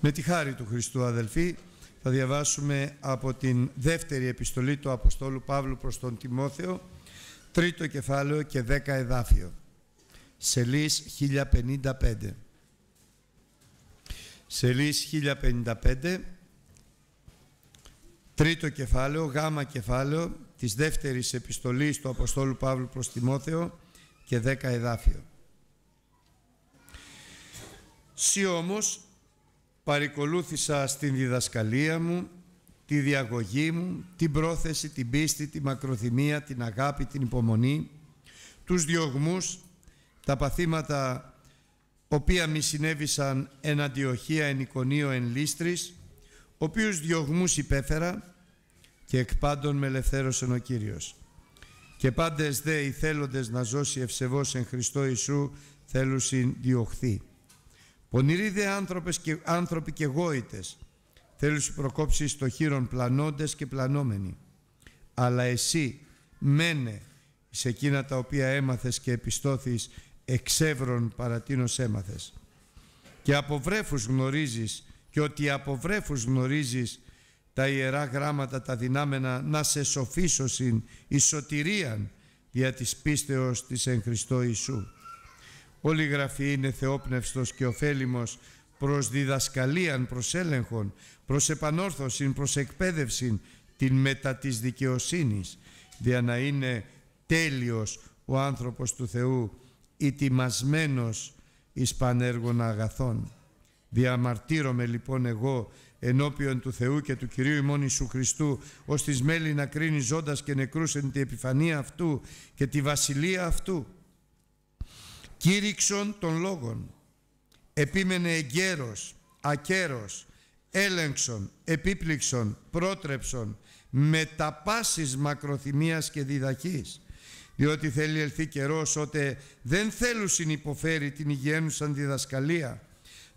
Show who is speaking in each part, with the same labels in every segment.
Speaker 1: Με τη χάρη του Χριστού αδελφοί θα διαβάσουμε από την δεύτερη επιστολή του Αποστόλου Παύλου προς τον Τιμόθεο τρίτο κεφάλαιο και δέκα εδάφιο Σελής 1055 Σελής 1055 τρίτο κεφάλαιο γάμα κεφάλαιο της δεύτερης επιστολής του Αποστόλου Παύλου προς Τιμόθεο και δέκα εδάφιο Συ όμως παρικολούθησα στην διδασκαλία μου, τη διαγωγή μου, την πρόθεση, την πίστη, τη μακροθυμία, την αγάπη, την υπομονή, τους διωγμούς, τα παθήματα οποία μη συνέβησαν εν Αντιοχία, εν εικονίω, εν Λίστρης, οποίους διωγμούς υπέφερα και εκ πάντων με ελευθέρωσεν ο Κύριος. Και πάντες δε οι θέλοντες να ζώσει ευσεβώς εν Χριστώ Ιησού θέλουσιν διωχθεί. Πονηροί δε άνθρωπες και, άνθρωποι και γόητες, θέλουν σου προκόψεις το χείρον πλανώντες και πλανόμενοι. Αλλά εσύ μένε σε εκείνα τα οποία έμαθες και επιστώθεις εξεύρων παρατίνος έμαθες. Και από βρέφους γνωρίζεις και ότι από βρέφους γνωρίζεις τα ιερά γράμματα τα δυνάμενα να σε σοφίσωσιν η σωτηρίαν δια της πίστεως της εν Χριστώ Ιησού. Όλη η Γραφή είναι θεόπνευστος και ωφέλιμος προς διδασκαλίαν, προς έλεγχον, προς επανόρθωση, προς εκπαίδευση την μετά της δικαιοσύνης, δια να είναι τέλειος ο άνθρωπος του Θεού, ετοιμασμένο εις πανέργων αγαθών. Διαμαρτύρομαι λοιπόν εγώ ενώπιον του Θεού και του Κυρίου ημών Ιησού Χριστού ως μέλη να κρίνει ζώντας και νεκρούς εν τη επιφανία αυτού και τη βασιλεία αυτού κήρυξον των λόγων. Επίμενε εγκαίρος, ακέρος, έλεγξον, επίπληξον, πρότρεψον, με τα πάσης μακροθυμίας και διδαχής. Διότι θέλει ελθεί καιρός, ότε δεν θέλουν υποφέρει την υγιένουσαν διδασκαλία,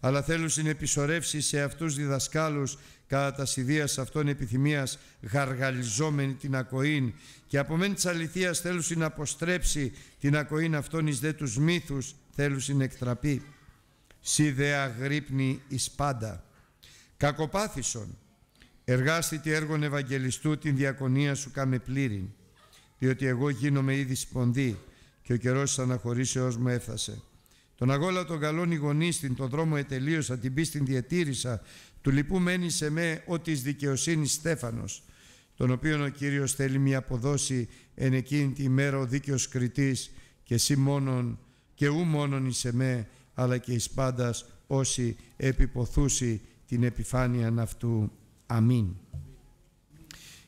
Speaker 1: αλλά θέλουν συνεπισορεύσει σε αυτούς διδασκάλους κατά τα σιδείας αυτών επιθυμίας γαργαλιζόμενη την ακοήν και από μέν της αληθείας θέλουν να αποστρέψει την ακοήν αυτών εις δε τους μύθους θέλουν συνεκτραπεί εκτραπεί. Σιδέα γρύπνη εις πάντα. Κακοπάθησον, εργάστη έργων Ευαγγελιστού την διακονία σου κάμε πλήρην, διότι εγώ γίνομαι ήδη σπονδύ και ο καιρός της αναχωρήσεώς μου έφτασε. Τον αγόλα των καλών ηγονίστην, τον δρόμο ετελείωσα, την πίστην διατήρησα, του λοιπού μένει σε με ό,τι δικαιοσύνης Στέφανος, τον οποίον ο Κύριος θέλει μια αποδόση εν εκείνη τη μέρα ο δίκαιος κριτής και εσύ μόνον και ου μόνον εις εμέ, αλλά και εις πάντας όσοι επιποθούσει την επιφάνεια αυτού. Αμήν.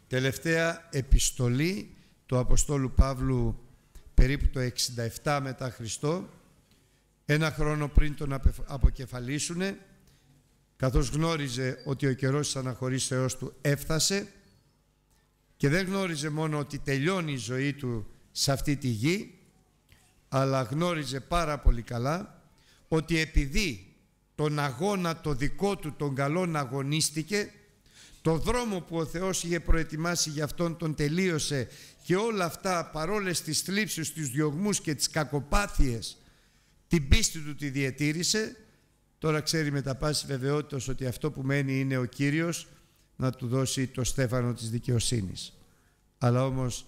Speaker 1: Τελευταία επιστολή του Αποστόλου Παύλου περίπου το 67 μετά Χριστό ένα χρόνο πριν τον αποκεφαλίσουνε καθώς γνώριζε ότι ο καιρός της αναχωρής Θεός του έφτασε και δεν γνώριζε μόνο ότι τελειώνει η ζωή του σε αυτή τη γη, αλλά γνώριζε πάρα πολύ καλά ότι επειδή τον αγώνα το δικό του τον καλόν αγωνίστηκε, το δρόμο που ο Θεός είχε προετοιμάσει για αυτόν τον τελείωσε και όλα αυτά παρόλες τις θλίψεις, τους διωγμούς και τις κακοπάθειες την πίστη του τη διατήρησε. Τώρα ξέρει με τα πάση βεβαιότητας ότι αυτό που μένει είναι ο Κύριος να του δώσει το στέφανο της δικαιοσύνης. Αλλά όμως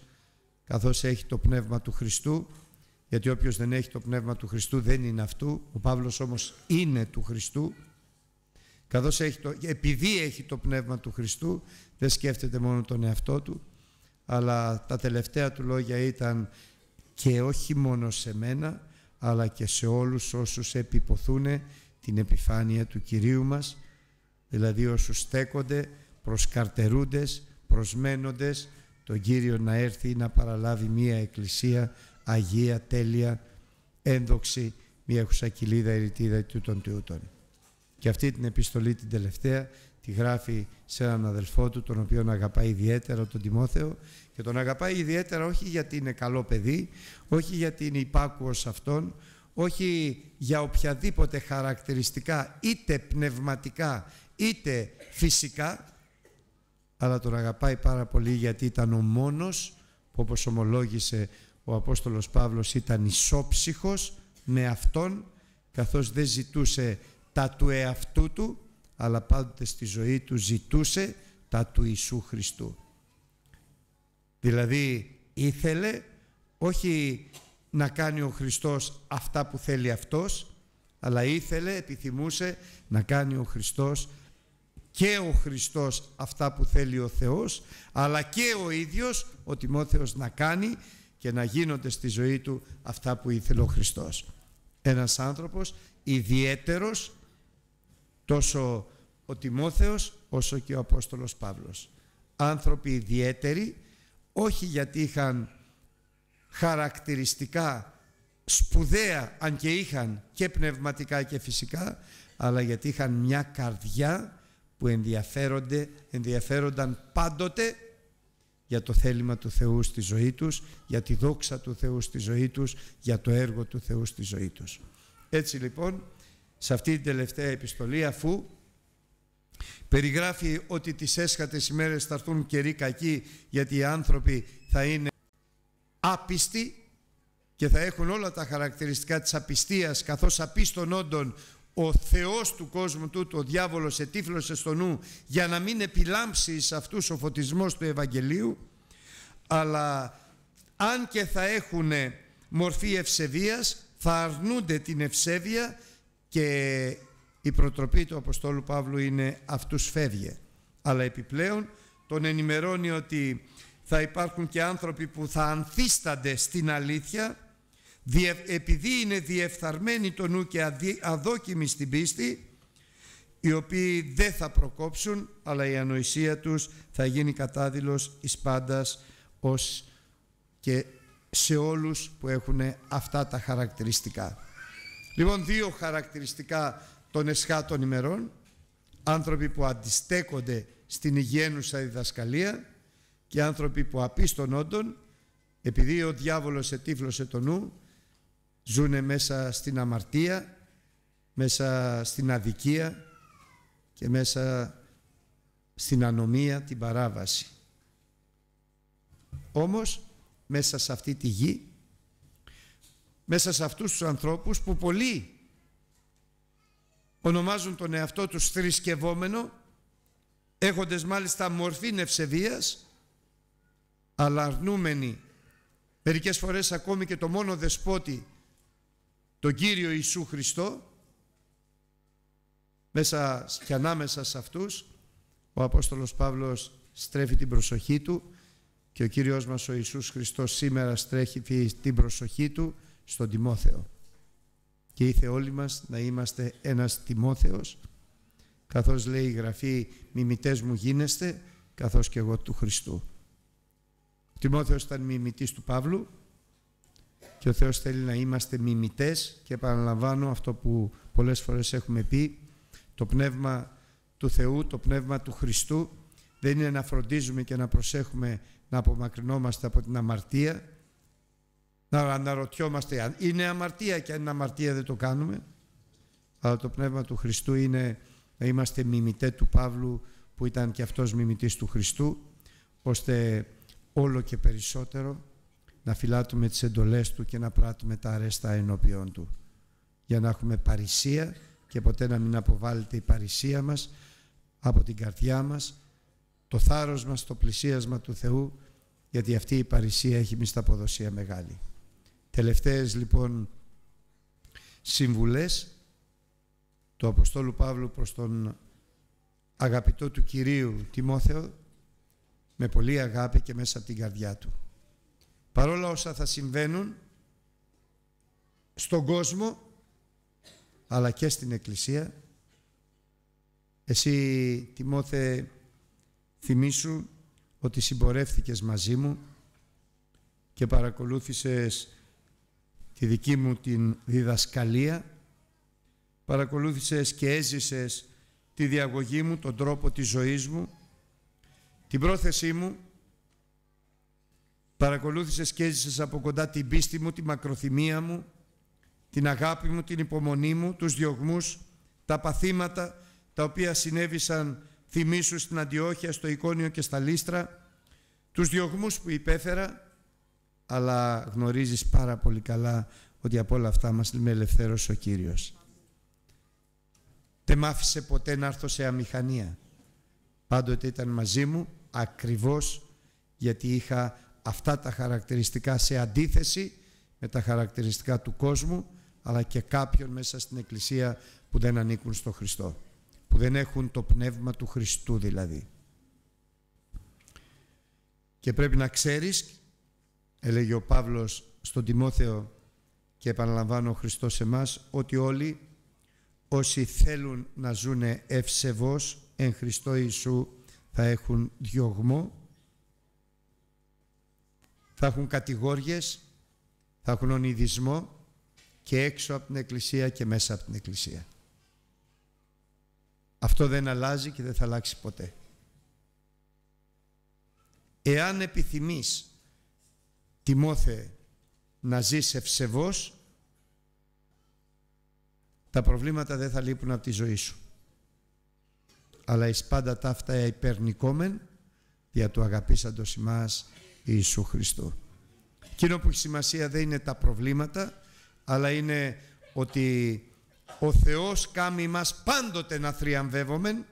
Speaker 1: καθώς έχει το πνεύμα του Χριστού, γιατί όποιος δεν έχει το πνεύμα του Χριστού δεν είναι αυτού, ο Παύλος όμως είναι του Χριστού, καθώς έχει το, επειδή έχει το πνεύμα του Χριστού δεν σκέφτεται μόνο τον εαυτό του, αλλά τα τελευταία του λόγια ήταν και όχι μόνο σε μένα, αλλά και σε όλους όσους επιποθούν την επιφάνεια του Κυρίου μας, δηλαδή όσους στέκονται, προσκαρτερούντες, προσμένοντες, τον Κύριο να έρθει να παραλάβει μία εκκλησία Αγία, τέλεια, ένδοξη, μία χουσακυλίδα ερητίδα τούτων τούτων. Και αυτή την επιστολή την τελευταία τη γράφει σε έναν αδελφό του τον οποίο αγαπάει ιδιαίτερα τον Τιμόθεο και τον αγαπάει ιδιαίτερα όχι γιατί είναι καλό παιδί, όχι γιατί είναι υπάκουος αυτόν, όχι για οποιαδήποτε χαρακτηριστικά είτε πνευματικά είτε φυσικά αλλά τον αγαπάει πάρα πολύ γιατί ήταν ο μόνος που όπως ομολόγησε ο Απόστολος Παύλος ήταν ισόψυχος με αυτόν καθώς δεν ζητούσε τα του εαυτού του αλλά πάντοτε στη ζωή του ζητούσε τα του Ιησού Χριστού. Δηλαδή ήθελε όχι να κάνει ο Χριστός αυτά που θέλει Αυτός, αλλά ήθελε, επιθυμούσε να κάνει ο Χριστός και ο Χριστός αυτά που θέλει ο Θεός, αλλά και ο ίδιος ο Τιμόθεος να κάνει και να γίνονται στη ζωή του αυτά που ήθελε ο Χριστός. Ένας άνθρωπος ιδιαίτερος τόσο ο Τιμόθεος όσο και ο Απόστολος Παύλος. Άνθρωποι ιδιαίτεροι, όχι γιατί είχαν χαρακτηριστικά σπουδαία, αν και είχαν και πνευματικά και φυσικά, αλλά γιατί είχαν μια καρδιά που ενδιαφέρονται, ενδιαφέρονταν πάντοτε για το θέλημα του Θεού στη ζωή τους, για τη δόξα του Θεού στη ζωή τους, για το έργο του Θεού στη ζωή τους. Έτσι λοιπόν σε αυτή την τελευταία επιστολή αφού περιγράφει ότι τις έσχατες ημέρες θα έρθουν καιροί κακοί γιατί οι άνθρωποι θα είναι άπιστοι και θα έχουν όλα τα χαρακτηριστικά της απιστίας καθώς απίστων όντων ο Θεός του κόσμου του ο διάβολος ετύφλωσε στο νου για να μην επιλάμψει σε αυτούς ο φωτισμός του Ευαγγελίου αλλά αν και θα έχουν μορφή ευσεβίας θα αρνούνται την ευσέβεια και η προτροπή του Αποστόλου Παύλου είναι αυτούς φεύγε. Αλλά επιπλέον τον ενημερώνει ότι θα υπάρχουν και άνθρωποι που θα ανθίστανται στην αλήθεια επειδή είναι διεφθαρμένοι το νου και αδόκιμοι στην πίστη οι οποίοι δεν θα προκόψουν αλλά η ανοησία τους θα γίνει κατάδυλος εις πάντας ως και σε όλους που έχουν αυτά τα χαρακτηριστικά. Λοιπόν, δύο χαρακτηριστικά των εσχάτων ημερών. Άνθρωποι που αντιστέκονται στην υγιένουσα διδασκαλία και άνθρωποι που απίστων όντων, επειδή ο διάβολος ετύφλωσε το νου, ζούνε μέσα στην αμαρτία, μέσα στην αδικία και μέσα στην ανομία, την παράβαση. Όμως, μέσα σε αυτή τη γη μέσα σε αυτούς τους ανθρώπους που πολλοί ονομάζουν τον εαυτό τους θρησκευόμενο έχοντες μάλιστα μορφή νευσεβίας αλλά αρνούμενοι μερικές φορές ακόμη και το μόνο δεσπότη τον Κύριο Ιησού Χριστό μέσα και ανάμεσα σε αυτούς ο Απόστολος Παύλος στρέφει την προσοχή του και ο Κύριος μας ο Ιησούς Χριστός σήμερα στρέφει την προσοχή του στον Τιμόθεο. Και ήθε όλοι μας να είμαστε ένας Τιμόθεος, καθώς λέει η Γραφή «Μιμητές μου γίνεστε, καθώς και εγώ του Χριστού». Ο Τιμόθεος ήταν μιμητής του Παύλου και ο Θεός θέλει να είμαστε μιμητές και επαναλαμβάνω αυτό που πολλές φορές έχουμε πει, το πνεύμα του Θεού, το πνεύμα του Χριστού δεν είναι να φροντίζουμε και να προσέχουμε να απομακρυνόμαστε από την αμαρτία να αναρωτιόμαστε αν είναι αμαρτία και αν είναι αμαρτία δεν το κάνουμε αλλά το πνεύμα του Χριστού είναι να είμαστε μιμητέ του Παύλου που ήταν και αυτός μιμητής του Χριστού ώστε όλο και περισσότερο να φυλάτουμε τις εντολές του και να πράττουμε τα αρέστα ενώπιον του για να έχουμε παρησία και ποτέ να μην αποβάλλεται η παρησία μας από την καρδιά μας το θάρρος μας, το πλησίασμα του Θεού γιατί αυτή η παρησία έχει μισθαποδοσία μεγάλη τελευταίες λοιπόν συμβουλές του Αποστόλου Παύλου προς τον αγαπητό του Κυρίου Τιμόθεο με πολλή αγάπη και μέσα από την καρδιά του. Παρόλα όσα θα συμβαίνουν στον κόσμο αλλά και στην Εκκλησία εσύ Τιμόθε θυμήσου ότι συμπορεύθηκες μαζί μου και παρακολούθησες τη δική μου την διδασκαλία, παρακολούθησες και έζησες τη διαγωγή μου, τον τρόπο της ζωής μου, την πρόθεσή μου, παρακολούθησες και έζησες από κοντά την πίστη μου, τη μακροθυμία μου, την αγάπη μου, την υπομονή μου, τους διωγμούς, τα παθήματα τα οποία συνέβησαν θυμίσου στην Αντιόχεια, στο Εικόνιο και στα Λίστρα, τους διωγμούς που υπέφερα, αλλά γνωρίζεις πάρα πολύ καλά ότι από όλα αυτά μας με ελευθέρωσε ο Κύριος. Δεν μ' άφησε ποτέ να έρθω σε αμηχανία. Πάντοτε ήταν μαζί μου ακριβώς γιατί είχα αυτά τα χαρακτηριστικά σε αντίθεση με τα χαρακτηριστικά του κόσμου αλλά και κάποιον μέσα στην Εκκλησία που δεν ανήκουν στο Χριστό. Που δεν έχουν το πνεύμα του Χριστού δηλαδή. Και πρέπει να ξέρεις έλεγε ο Παύλος στον Τιμόθεο και επαναλαμβάνω ο Χριστός εμάς ότι όλοι όσοι θέλουν να ζουν ευσεβώς εν Χριστώ Ιησού θα έχουν διωγμό θα έχουν κατηγόριες θα έχουν ονειδισμό και έξω από την Εκκλησία και μέσα από την Εκκλησία αυτό δεν αλλάζει και δεν θα αλλάξει ποτέ εάν επιθυμείς Τιμόθε να ζεις ευσεβώς τα προβλήματα δεν θα λείπουν από τη ζωή σου αλλά εις πάντα ταύτα υπερνικόμεν δια του αγαπήσαντος ημάς Ιησού Χριστού εκείνο που έχει σημασία δεν είναι τα προβλήματα αλλά είναι ότι ο Θεός κάνει μας πάντοτε να θριαμβεύομεν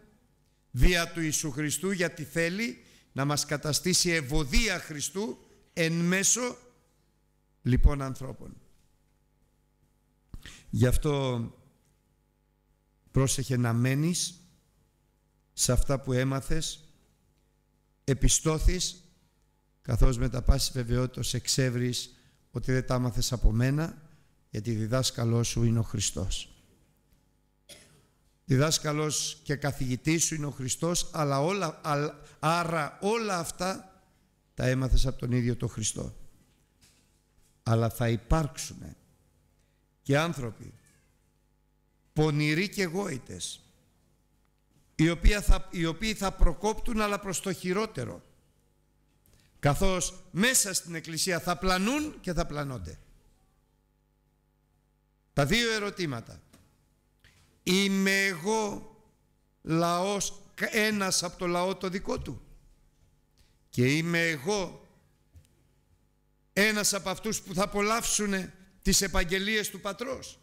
Speaker 1: δια του Ιησού Χριστού γιατί θέλει να μας καταστήσει ευωδία Χριστού εν μέσω λοιπόν ανθρώπων. Γι' αυτό πρόσεχε να μένεις σε αυτά που έμαθες, επιστώθεις, καθώς με τα πάση βεβαιότητας εξεύρεις ότι δεν τα άμαθες από μένα, γιατί διδάσκαλός σου είναι ο Χριστός. Διδάσκαλός και καθηγητής σου είναι ο Χριστός, αλλά όλα, άρα όλα αυτά τα έμαθες από τον ίδιο τον Χριστό. Αλλά θα υπάρξουν και άνθρωποι πονηροί και γόητες οι οποίοι, θα, οι οποίοι θα προκόπτουν αλλά προς το χειρότερο καθώς μέσα στην Εκκλησία θα πλανούν και θα πλανώνται. Τα δύο ερωτήματα. Είμαι εγώ λαός, ένας από το λαό το δικό του. Και είμαι εγώ ένας από αυτούς που θα απολαύσουν τις επαγγελίες του Πατρός.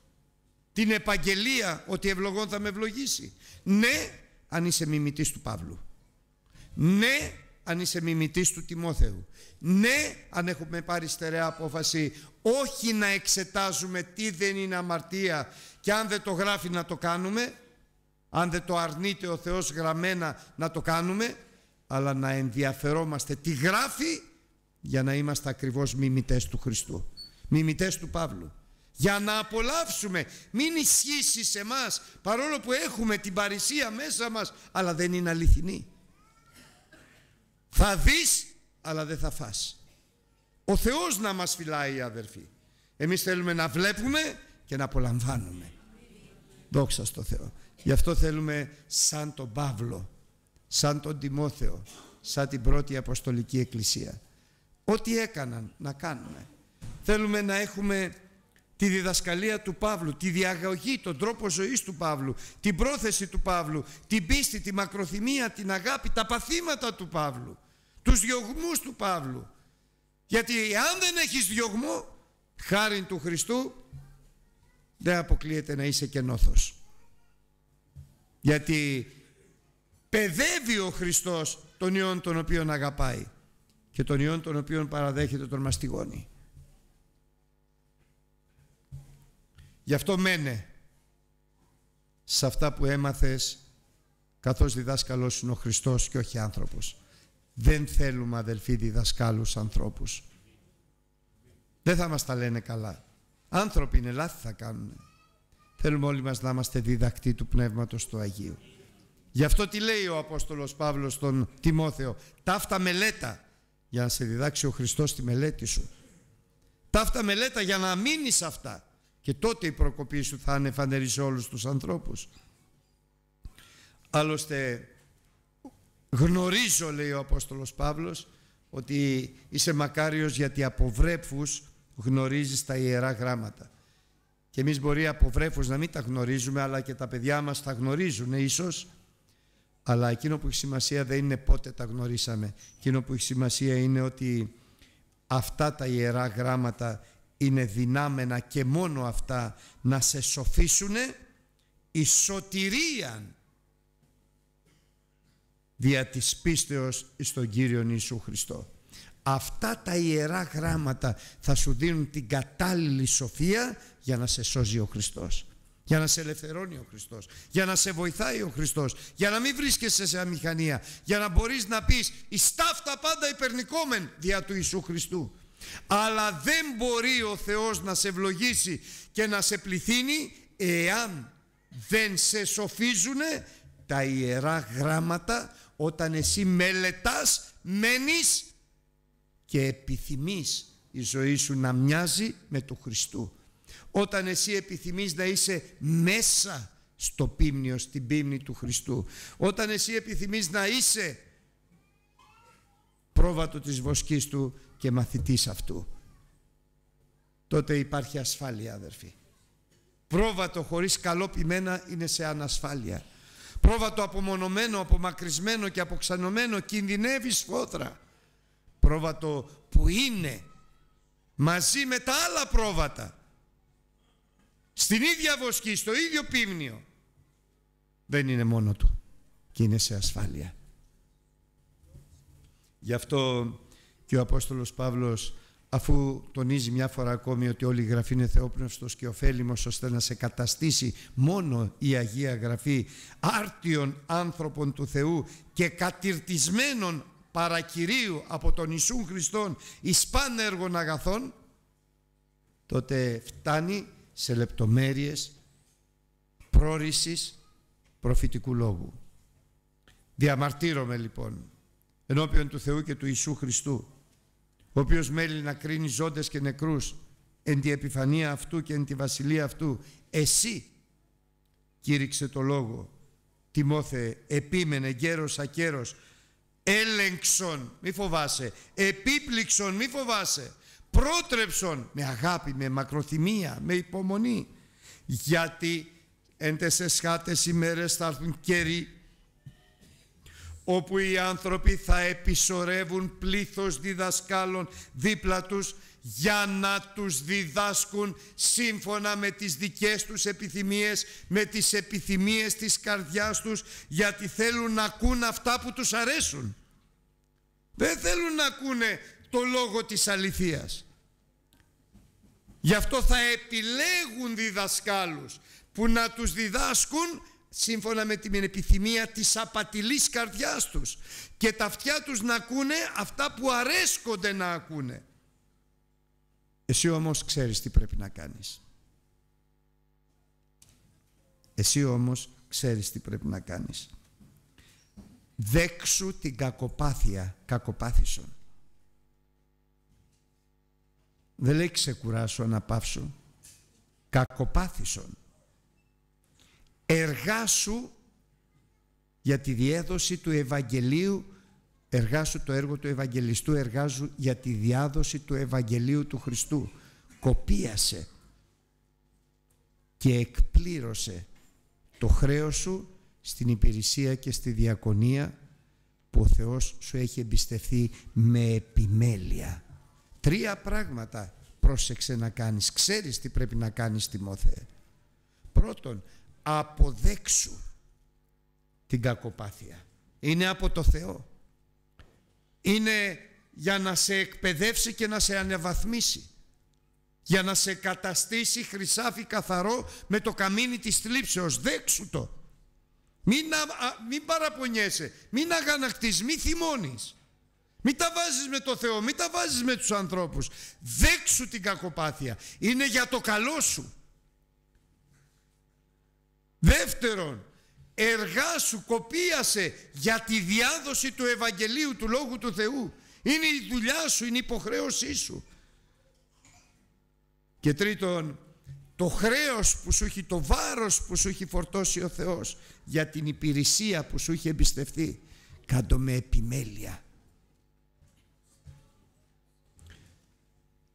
Speaker 1: Την επαγγελία ότι ευλογών θα με ευλογήσει. Ναι, αν είσαι μιμητής του Παύλου. Ναι, αν είσαι μιμητής του Τιμόθεου. Ναι, αν έχουμε πάρει στερεά απόφαση, όχι να εξετάζουμε τι δεν είναι αμαρτία και αν δεν το γράφει να το κάνουμε, αν δεν το αρνείται ο Θεός γραμμένα να το κάνουμε, αλλά να ενδιαφερόμαστε τι γράφει για να είμαστε ακριβώς μιμητές του Χριστού, μιμητές του Παύλου. Για να απολαύσουμε, μην ισχύσει σε μας παρόλο που έχουμε την παρησία μέσα μας, αλλά δεν είναι αληθινή. Θα δεις, αλλά δεν θα φας. Ο Θεός να μας φυλάει, αδερφοί. Εμείς θέλουμε να βλέπουμε και να απολαμβάνουμε. Δόξα στο Θεό. Γι' αυτό θέλουμε σαν τον Παύλο σαν τον Τιμόθεο, σαν την πρώτη Αποστολική Εκκλησία. Ό,τι έκαναν να κάνουμε. Θέλουμε να έχουμε τη διδασκαλία του Παύλου, τη διαγωγή, τον τρόπο ζωής του Παύλου, την πρόθεση του Παύλου, την πίστη, τη μακροθυμία, την αγάπη, τα παθήματα του Παύλου, τους διωγμούς του Παύλου. Γιατί αν δεν έχεις διωγμό, χάριν του Χριστού, δεν αποκλείεται να είσαι κενόθος. Γιατί παιδεύει ο Χριστός τον Υιόν τον οποίον αγαπάει και τον Υιόν τον οποίον παραδέχεται τον μαστιγώνει. Γι' αυτό μένε σε αυτά που έμαθες καθώς διδάσκαλός είναι ο Χριστός και όχι άνθρωπος. Δεν θέλουμε αδελφοί διδασκάλους ανθρώπους. Δεν θα μας τα λένε καλά. Άνθρωποι είναι λάθη θα κάνουν. Θέλουμε όλοι μας να είμαστε διδακτοί του Πνεύματος του Αγίου. Γι' αυτό τι λέει ο Απόστολος Παύλος τον Τιμόθεο. Ταύτα μελέτα για να σε διδάξει ο Χριστός τη μελέτη σου. Ταύτα μελέτα για να μείνεις αυτά. Και τότε η προκοπή σου θα είναι σε όλους τους ανθρώπους. Άλλωστε γνωρίζω λέει ο Απόστολος Παύλος ότι είσαι μακάριος γιατί από βρέφους γνωρίζεις τα Ιερά Γράμματα. Και εμείς μπορεί από βρέφους να μην τα γνωρίζουμε αλλά και τα παιδιά μας τα γνωρίζουν ε, ίσως αλλά εκείνο που έχει σημασία δεν είναι πότε τα γνωρίσαμε. Εκείνο που έχει σημασία είναι ότι αυτά τα ιερά γράμματα είναι δυνάμενα και μόνο αυτά να σε σοφήσουν η σωτηρίαν δια της πίστεως στον Κύριον Ιησού Χριστό. Αυτά τα ιερά γράμματα θα σου δίνουν την κατάλληλη σοφία για να σε σώζει ο Χριστός. Για να σε ελευθερώνει ο Χριστός, Για να σε βοηθάει ο Χριστός, Για να μην βρίσκεσαι σε αμηχανία. Για να μπορείς να πεις ιστάφτα πάντα υπερνικόμεν δια του Ιησού Χριστού. Αλλά δεν μπορεί ο Θεός να σε ευλογήσει και να σε πληθύνει εάν δεν σε σοφίζουν τα ιερά γράμματα όταν εσύ μελετάς, μένεις και επιθυμείς η ζωή σου να μοιάζει με του Χριστού όταν εσύ επιθυμείς να είσαι μέσα στο πίμνιο, στην πίμνη του Χριστού. Όταν εσύ επιθυμείς να είσαι πρόβατο της βοσκής του και μαθητής αυτού. Τότε υπάρχει ασφάλεια αδερφοί. Πρόβατο χωρίς καλό πιμένα είναι σε ανασφάλεια. Πρόβατο απομονωμένο, απομακρυσμένο και αποξανωμένο κινδυνεύει σφόδρα. Πρόβατο που είναι μαζί με τα άλλα πρόβατα στην ίδια βοσκή, στο ίδιο πίμνιο δεν είναι μόνο του και είναι σε ασφάλεια. Γι' αυτό και ο Απόστολος Παύλος αφού τονίζει μια φορά ακόμη ότι όλη η Γραφή είναι θεόπνευστος και ωφέλιμος ώστε να σε καταστήσει μόνο η Αγία Γραφή άρτιον άνθρωπον του Θεού και κατηρτισμένων παρακυρίου από τον Ιησού Χριστόν εις αγαθών τότε φτάνει σε λεπτομέρειες πρόρησης προφητικού λόγου. Διαμαρτύρομαι λοιπόν ενώπιον του Θεού και του Ιησού Χριστού ο οποίος μέλει να κρίνει ζώντες και νεκρούς εν τη επιφανία αυτού και εν τη βασιλεία αυτού εσύ κήρυξε το λόγο Τιμόθε επίμενε γέρος ακέρος έλεγξον μη φοβάσαι επίπληξον μη φοβάσαι πρότρεψον με αγάπη, με μακροθυμία, με υπομονή γιατί εν εσχάτες ημέρες θα έρθουν καιροί όπου οι άνθρωποι θα επισορεύουν πλήθος διδασκάλων δίπλα τους για να τους διδάσκουν σύμφωνα με τις δικές τους επιθυμίες, με τις επιθυμίες της καρδιάς τους, γιατί θέλουν να ακούν αυτά που τους αρέσουν. Δεν θέλουν να ακούνε το λόγο της αληθείας. Γι' αυτό θα επιλέγουν διδασκάλους που να τους διδάσκουν σύμφωνα με την επιθυμία της απατηλής καρδιάς τους και τα αυτιά τους να ακούνε αυτά που αρέσκονται να ακούνε. Εσύ όμως ξέρεις τι πρέπει να κάνεις. Εσύ όμως ξέρεις τι πρέπει να κάνεις. Δέξου την κακοπάθεια, κακοπάθησον. Δεν λέει ξεκουράσω να πάυσω. Κακοπάθησον. Εργάσου για τη διέδοση του Ευαγγελίου Εργάσου το έργο του Ευαγγελιστού, εργάζου για τη διάδοση του Ευαγγελίου του Χριστού. Κοπίασε και εκπλήρωσε το χρέος σου στην υπηρεσία και στη διακονία που ο Θεός σου έχει εμπιστευτεί με επιμέλεια. Τρία πράγματα πρόσεξε να κάνεις. Ξέρεις τι πρέπει να κάνεις Τιμόθεε. Πρώτον, αποδέξου την κακοπάθεια. Είναι από το Θεό. Είναι για να σε εκπαιδεύσει και να σε ανεβαθμίσει. Για να σε καταστήσει χρυσάφι καθαρό με το καμίνι της θλίψεως. Δέξου το. Μην, μην παραπονιέσαι, μην αγανακτείς, θυμώνεις. Μην τα βάζεις με το Θεό, μην τα βάζεις με τους ανθρώπους. Δέξου την κακοπάθεια. Είναι για το καλό σου. Δεύτερον, εργάσου, κοπίασε για τη διάδοση του Ευαγγελίου, του Λόγου του Θεού. Είναι η δουλειά σου, είναι η υποχρέωσή σου. Και τρίτον, το χρέος που σου έχει, το βάρος που σου έχει φορτώσει ο Θεός για την υπηρεσία που σου έχει εμπιστευτεί. Κάντο με επιμέλεια.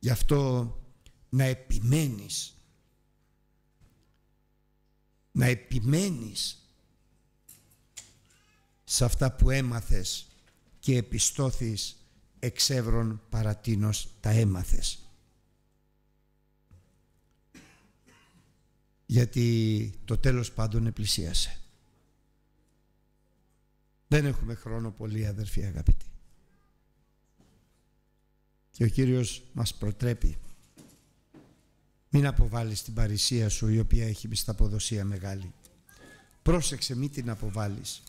Speaker 1: Γι' αυτό να επιμένεις να επιμένεις σε αυτά που έμαθες και επιστώθεις εξεύρων παρατίνος τα έμαθες. Γιατί το τέλος πάντων επλησίασε. Δεν έχουμε χρόνο πολύ αδερφοί αγαπητοί και ο Κύριος μας προτρέπει. Μην αποβάλεις την παρησία σου η οποία έχει μισθαποδοσία μεγάλη. Πρόσεξε μην την αποβάλεις.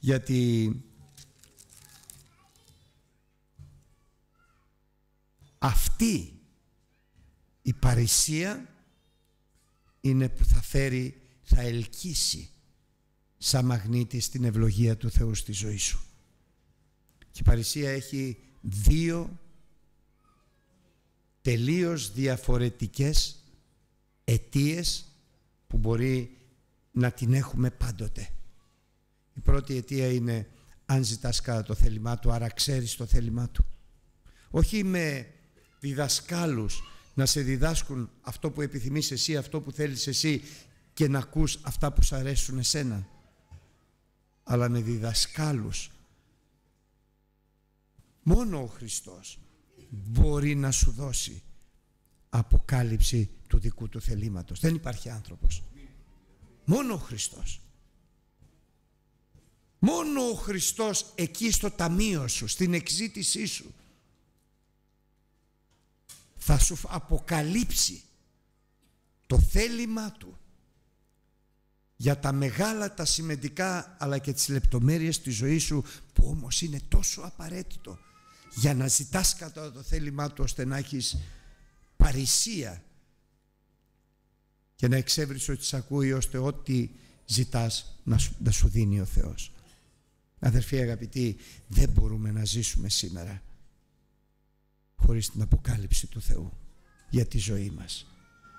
Speaker 1: Γιατί αυτή η παρησία είναι που θα φέρει, θα ελκύσει σαν μαγνήτη στην ευλογία του Θεού στη ζωή σου. Και η Παρισία έχει δύο τελείως διαφορετικές αιτίες που μπορεί να την έχουμε πάντοτε. Η πρώτη αιτία είναι αν ζητάς κατά το θέλημά του, άρα ξέρεις το θέλημά του. Όχι με διδασκάλους να σε διδάσκουν αυτό που επιθυμείς εσύ, αυτό που θέλεις εσύ και να ακούς αυτά που σ' αρέσουν εσένα. Αλλά με διδασκάλους Μόνο ο Χριστός μπορεί να σου δώσει αποκάλυψη του δικού του θελήματος. Δεν υπάρχει άνθρωπος. Μόνο ο Χριστός. Μόνο ο Χριστός εκεί στο ταμείο σου, στην εξήτησή σου θα σου αποκαλύψει το θέλημά του για τα μεγάλα, τα σημαντικά αλλά και τις λεπτομέρειες της ζωής σου που όμως είναι τόσο απαραίτητο για να ζητάς κατά το θέλημά του ώστε να έχεις παρησία και να εξεύρεις ότι σε ακούει ώστε ό,τι ζητάς να σου, να σου δίνει ο Θεός. Αδερφοί αγαπητοί, δεν μπορούμε να ζήσουμε σήμερα χωρίς την αποκάλυψη του Θεού για τη ζωή μας.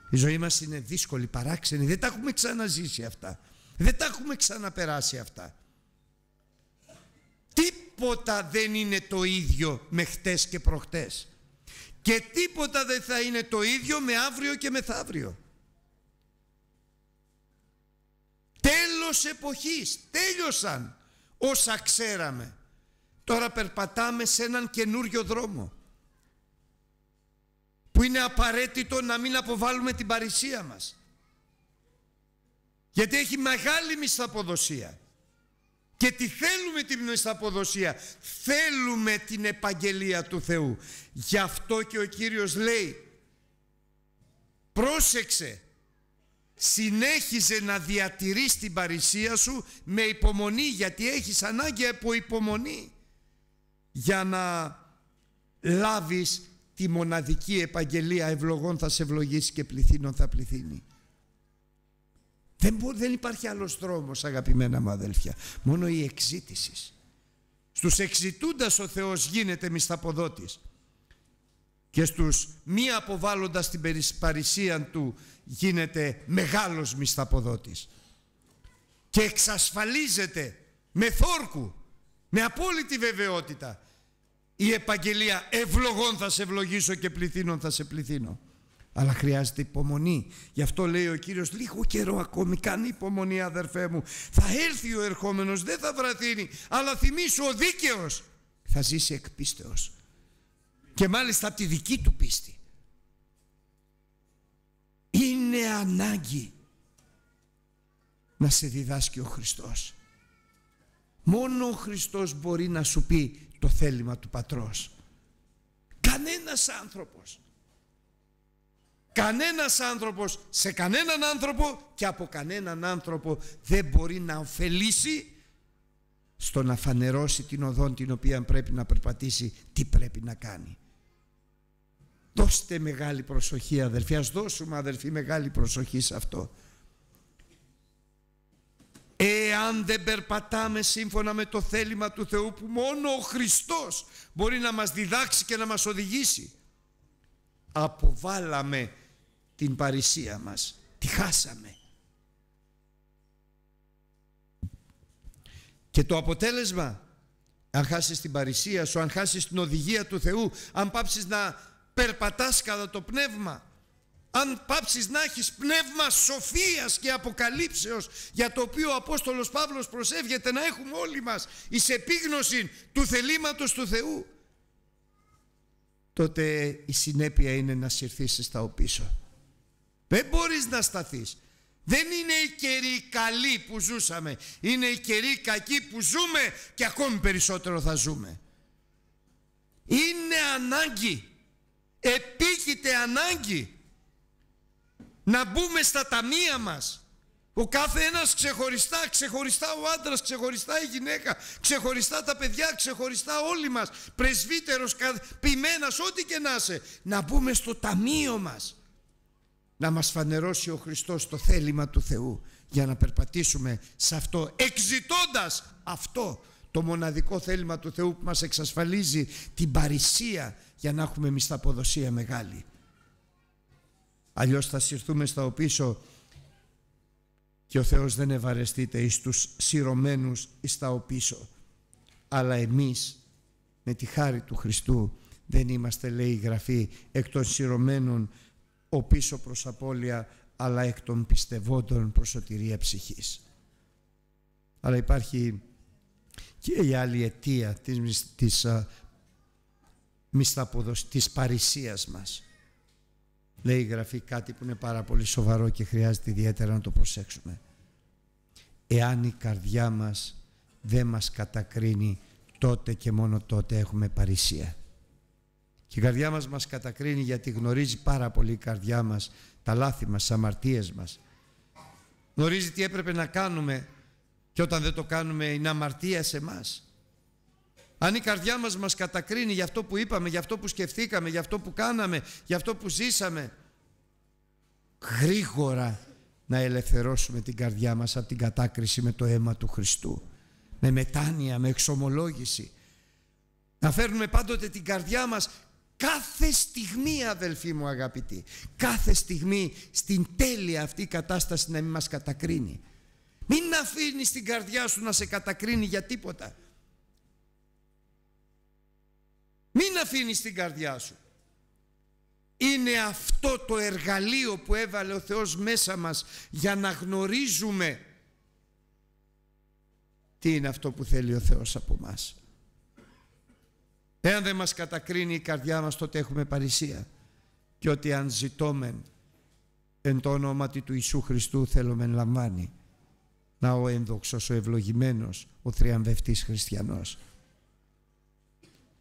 Speaker 1: Η ζωή μας είναι δύσκολη, παράξενη, δεν τα έχουμε ξαναζήσει αυτά. Δεν τα έχουμε ξαναπεράσει αυτά τίποτα δεν είναι το ίδιο με χτες και προχτές. Και τίποτα δεν θα είναι το ίδιο με αύριο και μεθαύριο. Τέλος εποχής, τέλειωσαν όσα ξέραμε. Τώρα περπατάμε σε έναν καινούριο δρόμο που είναι απαραίτητο να μην αποβάλουμε την παρησία μας. Γιατί έχει μεγάλη μισθαποδοσία. Και τι θέλουμε την μεσταποδοσία Θέλουμε την επαγγελία του Θεού. Γι' αυτό και ο Κύριος λέει πρόσεξε συνέχιζε να διατηρείς την παρησία σου με υπομονή γιατί έχεις ανάγκη από υπομονή για να λάβεις τη μοναδική επαγγελία ευλογών θα σε ευλογήσει και πληθύνων θα πληθύνει. Δεν, δεν υπάρχει άλλος δρόμος αγαπημένα μου αδέλφια. Μόνο η εξήτησης. Στους εξητούντας ο Θεός γίνεται μισθαποδότης και στους μη αποβάλλοντας την παρησία του γίνεται μεγάλος μισθαποδότης και εξασφαλίζεται με θόρκου, με απόλυτη βεβαιότητα η επαγγελία ευλογών θα σε ευλογήσω και πληθύνων θα σε πληθύνω αλλά χρειάζεται υπομονή. Γι' αυτό λέει ο Κύριος λίγο καιρό ακόμη κάνει υπομονή αδερφέ μου. Θα έρθει ο ερχόμενος, δεν θα βραθύνει αλλά θυμίσου ο δίκαιος θα ζήσει εκ πίστεως. Και μάλιστα από τη δική του πίστη. Είναι ανάγκη να σε διδάσκει ο Χριστός. Μόνο ο Χριστός μπορεί να σου πει το θέλημα του Πατρός. Κανένας άνθρωπος Κανένας άνθρωπος σε κανέναν άνθρωπο και από κανέναν άνθρωπο δεν μπορεί να ωφελήσει στο να φανερώσει την οδόν την οποία πρέπει να περπατήσει, τι πρέπει να κάνει. Δώστε μεγάλη προσοχή αδερφοί ας δώσουμε αδερφοί μεγάλη προσοχή σε αυτό. Εάν δεν περπατάμε σύμφωνα με το θέλημα του Θεού που μόνο ο Χριστός μπορεί να μας διδάξει και να μας οδηγήσει. Αποβάλαμε την παρησία μας. Τη χάσαμε. Και το αποτέλεσμα, αν χάσεις την παρησία σου, αν χάσεις την οδηγία του Θεού, αν πάψεις να περπατάς κατά το πνεύμα, αν πάψεις να έχεις πνεύμα σοφίας και αποκαλύψεως για το οποίο ο Απόστολος Παύλος προσεύγεται να έχουμε όλοι μας εις επίγνωση του θελήματος του Θεού τότε η συνέπεια είναι να συρθήσεις στα οπίσω. Δεν μπορείς να σταθείς. Δεν είναι οι καιροί καλοί που ζούσαμε. Είναι οι καιροί κακοί που ζούμε και ακόμη περισσότερο θα ζούμε. Είναι ανάγκη. Επίκειται ανάγκη. Να μπούμε στα ταμεία μας. Ο κάθε ένας ξεχωριστά, ξεχωριστά ο άντρας, ξεχωριστά η γυναίκα, ξεχωριστά τα παιδιά, ξεχωριστά όλοι μας, πρεσβύτερος, ποιμένας, ό,τι και να είσαι. Να μπούμε στο ταμείο μας να μας φανερώσει ο Χριστός το θέλημα του Θεού για να περπατήσουμε σε αυτό εξητώντας αυτό το μοναδικό θέλημα του Θεού που μας εξασφαλίζει την παρησία για να έχουμε μισθαποδοσία μεγάλη αλλιώς θα συρθούμε στα οπίσω και ο Θεός δεν ευαρεστείτε εις τους συρωμένους εις τα οπίσω αλλά εμείς με τη χάρη του Χριστού δεν είμαστε λέει η Γραφή εκ των συρωμένων ο πίσω προς απώλεια αλλά εκ των πιστευόντων προσωτηρία ψυχής. Αλλά υπάρχει και η άλλη αιτία της, της, της, της παρησίας μας. Λέει η Γραφή κάτι που είναι πάρα πολύ σοβαρό και χρειάζεται ιδιαίτερα να το προσέξουμε. Εάν η καρδιά μας δεν μας κατακρίνει τότε και μόνο τότε έχουμε παρησία. Και η καρδιά μας μας κατακρίνει γιατί γνωρίζει πάρα πολύ η καρδιά μας τα λάθη μας, τις αμαρτίες μας. Γνωρίζει τι έπρεπε να κάνουμε και όταν δεν το κάνουμε είναι αμαρτία σε εμά. Αν η καρδιά μας μας κατακρίνει για αυτό που είπαμε, για αυτό που σκεφτήκαμε, για αυτό που κάναμε, για αυτό που ζήσαμε, γρήγορα να ελευθερώσουμε την καρδιά μας από την κατάκριση με το αίμα του Χριστού. Με μετάνοια, με εξομολόγηση. Να φέρνουμε πάντοτε την καρδιά μας Κάθε στιγμή αδελφοί μου αγαπητοί Κάθε στιγμή στην τέλεια αυτή η κατάσταση να μην μας κατακρίνει Μην αφήνεις την καρδιά σου να σε κατακρίνει για τίποτα Μην αφήνεις την καρδιά σου Είναι αυτό το εργαλείο που έβαλε ο Θεός μέσα μας Για να γνωρίζουμε Τι είναι αυτό που θέλει ο Θεός από μας Εάν δεν μας κατακρίνει η καρδιά μας τότε έχουμε παρησία και ότι αν ζητώμεν εν το ονόματι του Ιησού Χριστού θέλουμε λαμβάνει να ο ένδοξος, ο ευλογημένος, ο θριαμβευτής χριστιανός.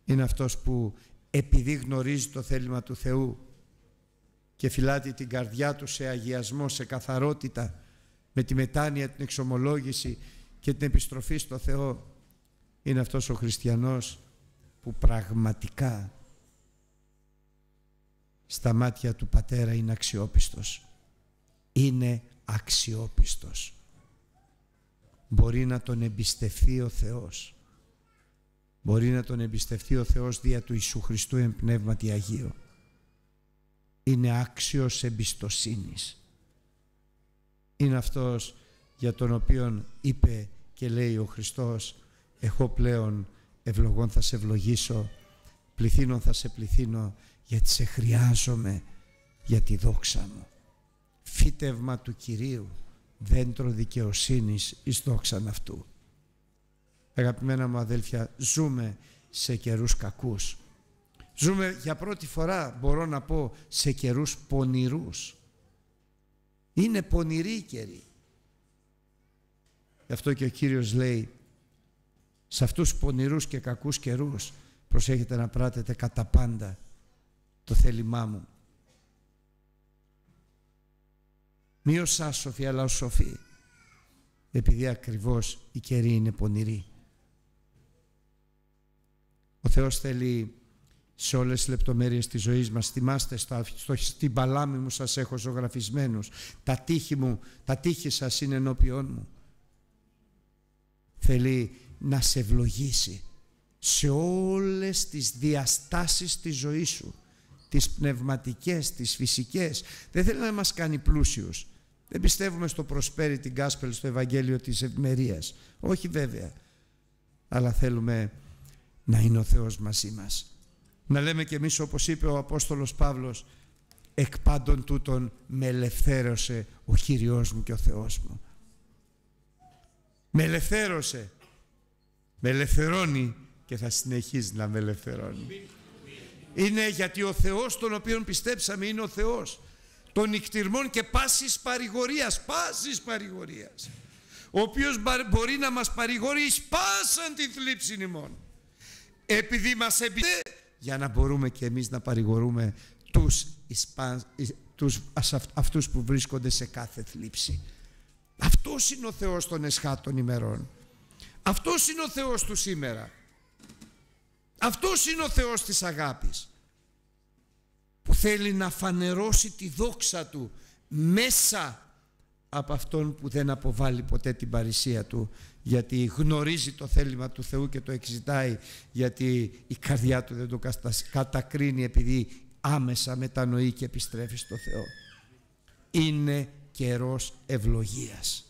Speaker 1: Είναι αυτός που επειδή γνωρίζει το θέλημα του Θεού και φυλάτει την καρδιά του σε αγιασμό, σε καθαρότητα με τη μετάνοια, την εξομολόγηση και την επιστροφή στο Θεό είναι αυτός ο χριστιανός που πραγματικά στα μάτια του πατέρα είναι αξιόπιστος. Είναι αξιόπιστος. Μπορεί να τον εμπιστευτεί ο Θεός. Μπορεί να τον εμπιστευτεί ο Θεός δια του Ιησού Χριστού εν πνεύματι Αγίου. Είναι άξιος εμπιστοσύνης. Είναι αυτός για τον οποίον είπε και λέει ο Χριστός «Εχω πλέον ευλογών θα σε ευλογήσω, πληθύνων θα σε πληθύνω, γιατί σε χρειάζομαι για τη δόξα μου. Φύτευμα του Κυρίου, δέντρο δικαιοσύνης εις δόξαν αυτού. Αγαπημένα μου αδέλφια, ζούμε σε καιρούς κακούς. Ζούμε για πρώτη φορά, μπορώ να πω, σε καιρούς πονηρούς. Είναι πονηροί καιροί. Γι' αυτό και ο Κύριος λέει σε αυτούς τους πονηρούς και κακούς καιρούς προσέχετε να πράτετε κατά πάντα το θέλημά μου. Μη ως άσοφη αλλά ως σοφή επειδή ακριβώς η καιρή είναι πονηρή. Ο Θεός θέλει σε όλες τις λεπτομέρειες της ζωής μας. Θυμάστε στα, στο, στην παλάμη μου σας έχω ζωγραφισμένους. Τα τείχη μου, τα τείχη σας είναι ενώπιόν μου. Θέλει να σε ευλογήσει σε όλες τις διαστάσεις της ζωής σου τις πνευματικές, τις φυσικές δεν θέλει να μας κάνει πλούσιους δεν πιστεύουμε στο την Κάσπελ στο Ευαγγέλιο της Ευμερίας όχι βέβαια αλλά θέλουμε να είναι ο Θεός μαζί μας να λέμε και εμείς όπως είπε ο Απόστολος Παύλος εκ πάντων τούτων με ελευθέρωσε ο Κύριος μου και ο Θεός μου με ελευθέρωσε με ελευθερώνει και θα συνεχίζει να με ελευθερώνει. Είναι γιατί ο Θεός τον οποίον πιστέψαμε είναι ο Θεός των νυχτυρμών και πάσης παρηγορίας, πάσης παρηγορίας ο οποίος μπορεί να μας παρηγορεί πάσαν τη θλίψη ημών επειδή μας εμπιστεύει για να μπορούμε και εμείς να παρηγορούμε τους, Ισπαν, τους αυτούς που βρίσκονται σε κάθε θλίψη. Αυτός είναι ο Θεός των εσχάτων ημερών. Αυτός είναι ο Θεός του σήμερα. Αυτός είναι ο Θεός της αγάπης που θέλει να φανερώσει τη δόξα Του μέσα από Αυτόν που δεν αποβάλλει ποτέ την παρησία Του γιατί γνωρίζει το θέλημα του Θεού και το εξητάει γιατί η καρδιά Του δεν το κατακρίνει επειδή άμεσα μετανοεί και επιστρέφει στο Θεό. Είναι καιρός ευλογίας.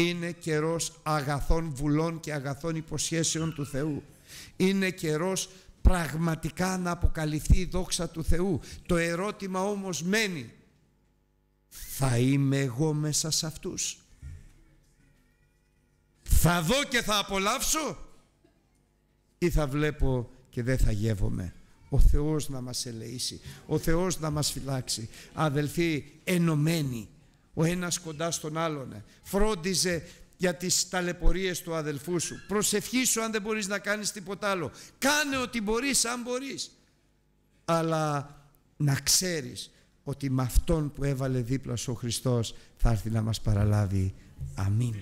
Speaker 1: Είναι καιρός αγαθών βουλών και αγαθών υποσχέσεων του Θεού. Είναι καιρός πραγματικά να αποκαλυφθεί η δόξα του Θεού. Το ερώτημα όμως μένει. Θα είμαι εγώ μέσα σε αυτούς. Θα δω και θα απολαύσω ή θα βλέπω και δεν θα γεύομαι. Ο Θεός να μας ελεήσει, ο Θεός να μας φυλάξει. Αδελφοί, ενωμένοι ο ένας κοντά στον άλλον. Ε. Φρόντιζε για τις ταλαιπωρίες του αδελφού σου. Προσευχή σου αν δεν μπορείς να κάνεις τίποτα άλλο. Κάνε ό,τι μπορείς αν μπορείς. Αλλά να ξέρεις ότι με Αυτόν που έβαλε δίπλα σου ο Χριστός θα έρθει να μας παραλάβει. Αμήν.